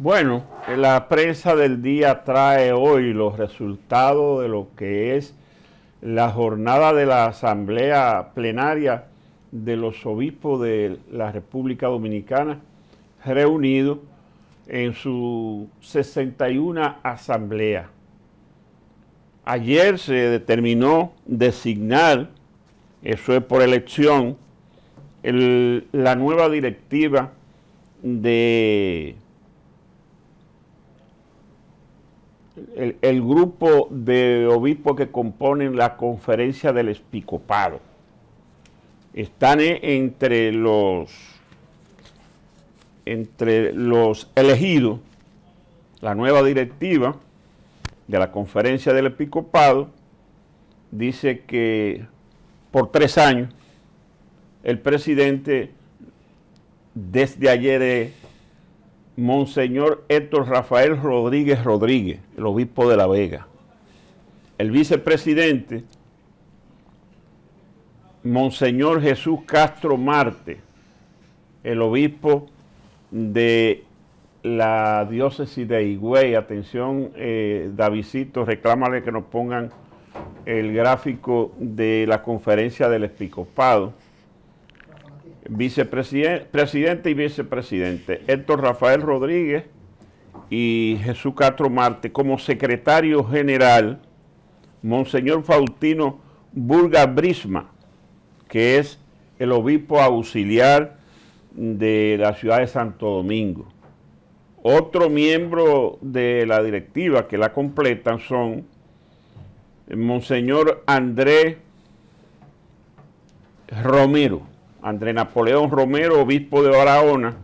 Bueno, la prensa del día trae hoy los resultados de lo que es la jornada de la Asamblea Plenaria de los Obispos de la República Dominicana, reunidos en su 61 Asamblea. Ayer se determinó designar, eso es por elección, la nueva directiva de el, grupo de obispos que componen la conferencia del episcopado. Están e, entre los, entre los elegidos, la nueva directiva de la conferencia del episcopado dice que por tres años el presidente desde ayer Monseñor Héctor Rafael Rodríguez Rodríguez, el obispo de La Vega. El vicepresidente, Monseñor Jesús Castro Marte, el obispo de la diócesis de Higüey. Atención, eh, Davidito, reclámale que nos pongan el gráfico de la conferencia del episcopado vicepresidente y vicepresidente, Héctor Rafael Rodríguez y Jesús Castro Marte, como secretario general, Monseñor Faustino Burga Brisma, que es el obispo auxiliar de la ciudad de Santo Domingo. Otro miembro de la directiva que la completan son Monseñor Andrés Romero, André Napoleón Romero, obispo de Barahona,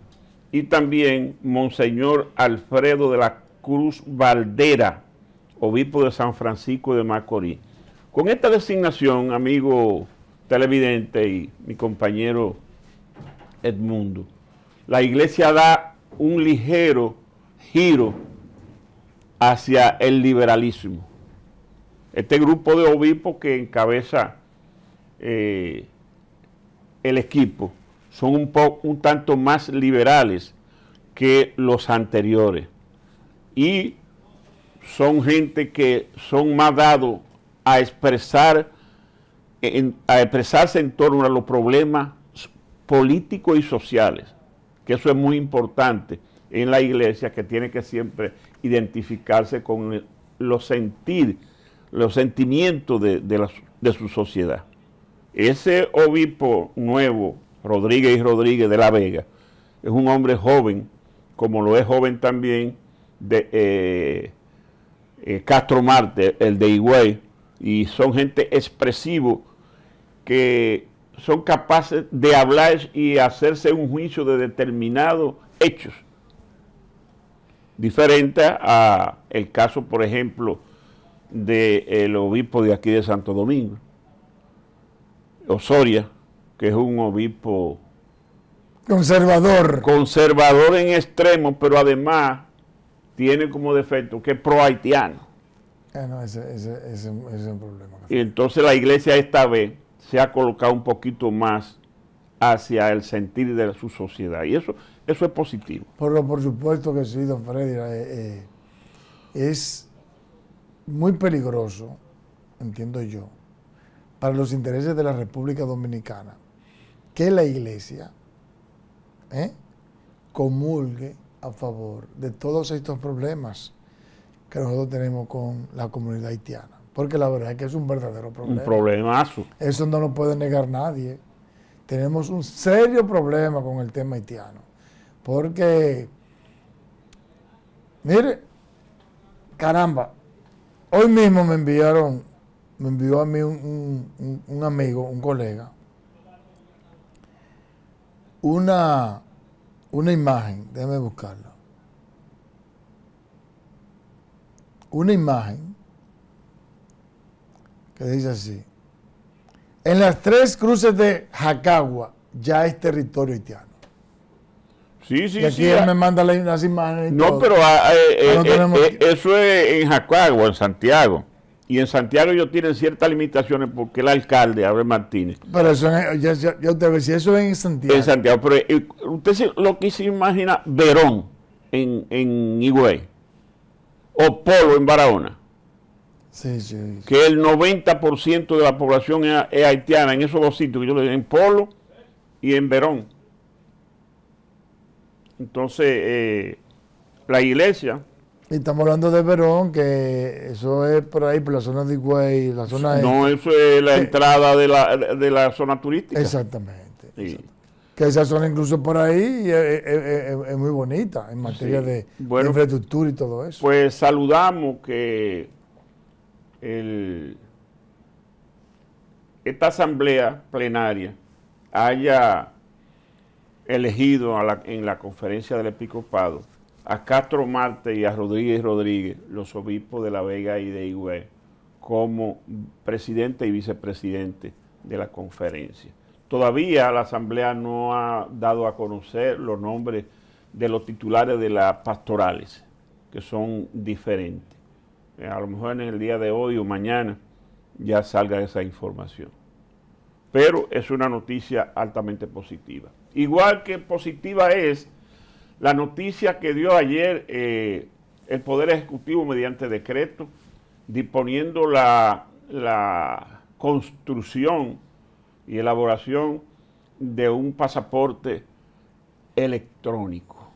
y también Monseñor Alfredo de la Cruz Valdera, obispo de San Francisco de Macorís. Con esta designación, amigo televidente y mi compañero Edmundo, la iglesia da un ligero giro hacia el liberalismo. Este grupo de obispos que encabeza eh, el equipo son un, poco un tanto más liberales que los anteriores. Y son gente que son más dados a expresar a expresarse en torno a los problemas políticos y sociales, que eso es muy importante en la iglesia, que tiene que siempre identificarse con los sentir, los sentimientos de, de su sociedad. Ese obispo nuevo, Rodríguez Rodríguez de la Vega, es un hombre joven, como lo es joven también de eh, eh, Castro Marte, el de Higüey, y son gente expresivo que son capaces de hablar y hacerse un juicio de determinados hechos. Diferente a el caso, por ejemplo, del obispo de aquí de Santo Domingo. Osoria, que es un obispo conservador. Conservador en extremo, pero además tiene como defecto que es pro haitiano. Ah, ese, es un problema. Y entonces la iglesia esta vez se ha colocado un poquito más hacia el sentir de su sociedad. Y eso, eso es positivo. Por, lo por supuesto que sí, don Freddy. Eh, eh, es muy peligroso, entiendo yo, para los intereses de la República Dominicana que la iglesia ¿eh? comulgue a favor de todos estos problemas que nosotros tenemos con la comunidad haitiana. Porque la verdad es que es un verdadero problema. Un problemazo. Eso no lo puede negar nadie. Tenemos un serio problema con el tema haitiano. Porque, mire, caramba, hoy mismo me enviaron me envió a mí un, amigo, un colega, una, una imagen, déjame buscarla. Una imagen que dice así. En las tres cruces de Jacagua ya es territorio haitiano. Sí, sí, y aquí sí, él me manda las imágenes. no, pero ah, eh, ah, eh, eh, eso es en Jacagua, en Santiago y en Santiago ellos tienen ciertas limitaciones porque el alcalde, Abel Martínez. Pero eso, ya, ya, decía, eso es en Santiago. En Santiago, pero eh, usted lo que se imagina, Verón en, en Higüey o Polo en Barahona. Sí, sí, Que el 90% de la población es, haitiana en esos dos sitios, yo le en Polo y en Verón. Entonces, eh, la iglesia Estamos hablando de Verón, que eso es por ahí, por la zona de Higüey, la zona... No, este. eso es la eh, entrada de la, zona turística. Exactamente. Que esa zona incluso por ahí es, muy bonita en materia de, infraestructura y todo eso. Pues saludamos que esta asamblea plenaria haya elegido en la conferencia del episcopado a Castro Marte y a Rodríguez Rodríguez, los obispos de La Vega y de Higüey, como presidente y vicepresidente de la conferencia. Todavía la Asamblea no ha dado a conocer los nombres de los titulares de las pastorales, que son diferentes. Eh, a lo mejor en el día de hoy o mañana ya salga esa información. Pero es una noticia altamente positiva. Igual que positiva es la noticia que dio ayer eh, el Poder Ejecutivo mediante decreto, disponiendo la, construcción y elaboración de un pasaporte electrónico.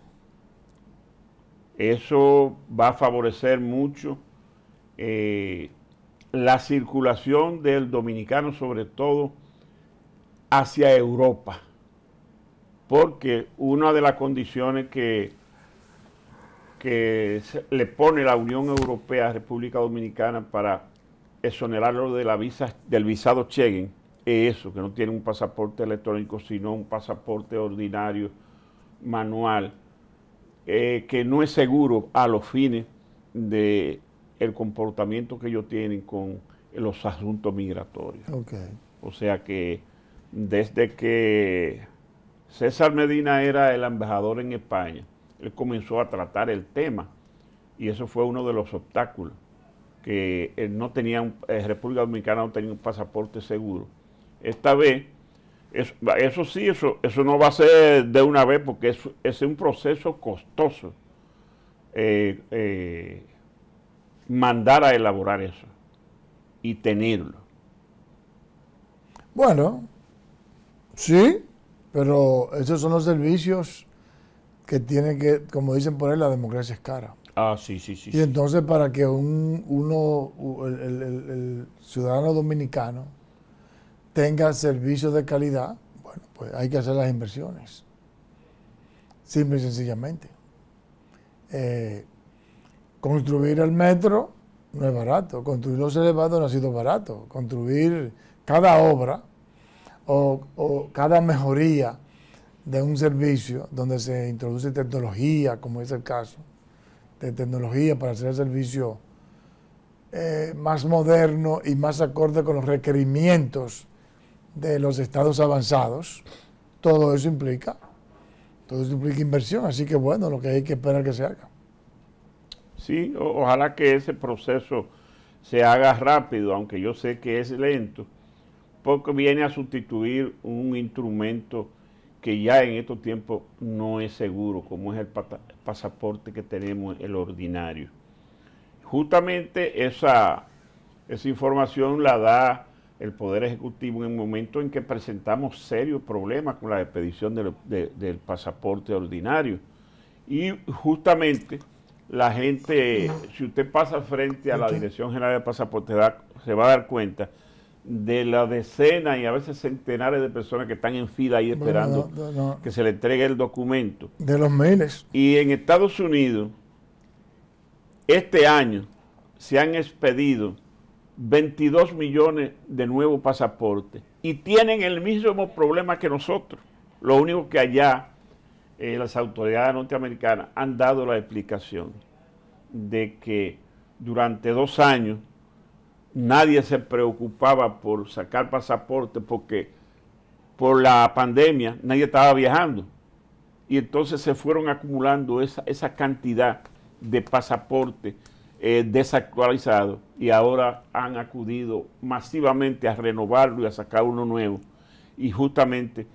Eso va a favorecer mucho eh, la circulación del dominicano, sobre todo hacia Europa porque una de las condiciones que, que le pone la Unión Europea a República Dominicana para exonerarlo de la visa, del visado Schengen es eso, que no tiene un pasaporte electrónico, sino un pasaporte ordinario, manual, eh, que no es seguro a los fines del el comportamiento que ellos tienen con los asuntos migratorios. Okay. O sea que desde que César Medina era el embajador en España. Él comenzó a tratar el tema y eso fue uno de los obstáculos, que él no tenía, eh, República Dominicana no tenía un pasaporte seguro. Esta vez, eso, sí, eso, eso no va a ser de una vez porque es, un proceso costoso eh, eh, mandar a elaborar eso y tenerlo. Bueno, sí, pero esos son los servicios que tienen que, como dicen por ahí, la democracia es cara. Ah, sí, sí, sí. Y entonces para que un, uno, el, ciudadano dominicano tenga servicios de calidad, bueno, pues hay que hacer las inversiones. Simple y sencillamente. Eh, construir el metro no es barato, construir los elevados no ha sido barato, construir cada obra o, cada mejoría de un servicio donde se introduce tecnología, como es el caso, de tecnología para hacer el servicio eh, más moderno y más acorde con los requerimientos de los estados avanzados, todo eso implica, todo eso implica inversión, así que bueno, lo que hay que esperar que se haga. Sí, ojalá que ese proceso se haga rápido, aunque yo sé que es lento, viene a sustituir un instrumento que ya en estos tiempos no es seguro, como es el pasaporte que tenemos, el ordinario. Justamente esa, información la da el Poder Ejecutivo en el momento en que presentamos serios problemas con la expedición del, del pasaporte ordinario. Y justamente la gente, si usted pasa frente a la Dirección General de Pasaporte, se va a dar cuenta de la decena y a veces centenares de personas que están en fila ahí esperando que se le entregue el documento. De los miles. Y en Estados Unidos, este año se han expedido 22 millones de nuevos pasaportes y tienen el mismo problema que nosotros. Lo único que allá eh, las autoridades norteamericanas han dado la explicación de que durante dos años nadie se preocupaba por sacar pasaporte porque por la pandemia nadie estaba viajando. Y entonces se fueron acumulando esa, cantidad de pasaporte eh, desactualizado y ahora han acudido masivamente a renovarlo y a sacar uno nuevo. Y justamente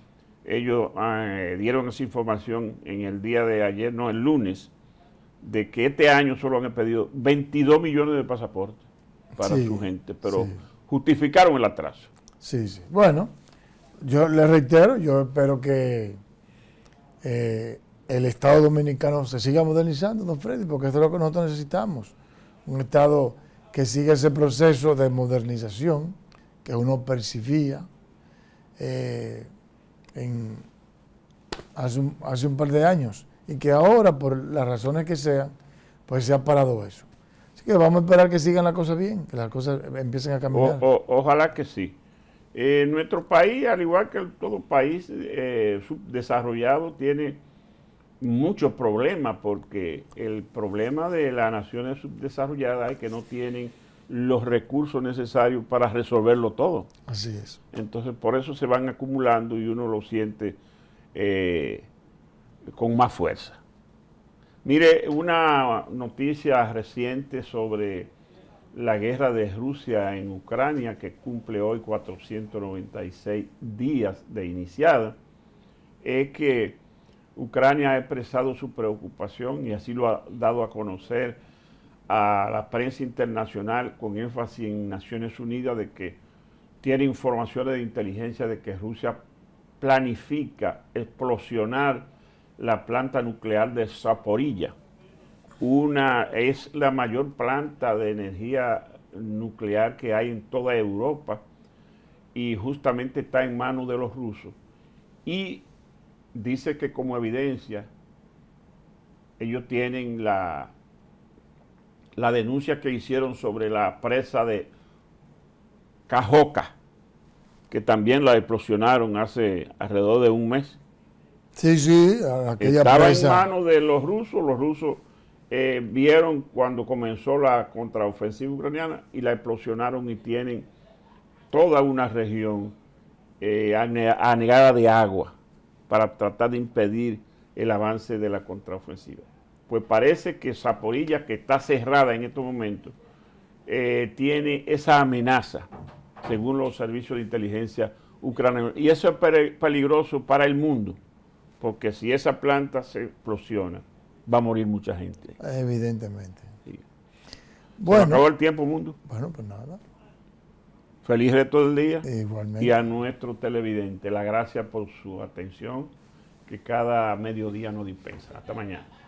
ellos eh, dieron esa información en el día de ayer, no, el lunes, de que este año solo han pedido 22 millones de pasaportes para su gente, pero justificaron el atraso. Sí, sí. Bueno, yo le reitero, yo espero que eh, el Estado dominicano se siga modernizando, don Freddy, porque eso es lo que nosotros necesitamos. Un Estado que siga ese proceso de modernización que uno percibía eh, hace un par de años y que ahora, por las razones que sean, pues se ha parado eso. ¿Y vamos a esperar que sigan las cosas bien, que las cosas empiecen a cambiar. ojalá que sí. Eh, nuestro país, al igual que todo país eh, subdesarrollado, tiene muchos problemas porque el problema de las naciones subdesarrolladas es que no tienen los recursos necesarios para resolverlo todo. Así es. Entonces por eso se van acumulando y uno lo siente eh, con más fuerza. Mire, una noticia reciente sobre la guerra de Rusia en Ucrania, que cumple hoy 496 días de iniciada, es que Ucrania ha expresado su preocupación y así lo ha dado a conocer a la prensa internacional con énfasis en Naciones Unidas de que tiene informaciones de inteligencia de que Rusia planifica explosionar la planta nuclear de Zaporilla. Una, es la mayor planta de energía nuclear que hay en toda Europa y justamente está en manos de los rusos. Y dice que como evidencia ellos tienen la, la denuncia que hicieron sobre la presa de Cajoca, que también la explosionaron hace alrededor de un mes Sí, sí, aquella Estaba en manos de los rusos, los rusos eh, vieron cuando comenzó la contraofensiva ucraniana y la explosionaron y tienen toda una región eh, anegada de agua para tratar de impedir el avance de la contraofensiva. Pues parece que Zaporilla, que está cerrada en estos momentos, eh, tiene esa amenaza, según los servicios de inteligencia ucranianos. Y eso es peligroso para el mundo porque si esa planta se explosiona, va a morir mucha gente. Evidentemente. Bueno. el tiempo, mundo. Bueno, pues nada. Feliz resto del día. Igualmente. Y a nuestro televidente, la gracia por su atención, que cada mediodía nos dispensa. Hasta mañana.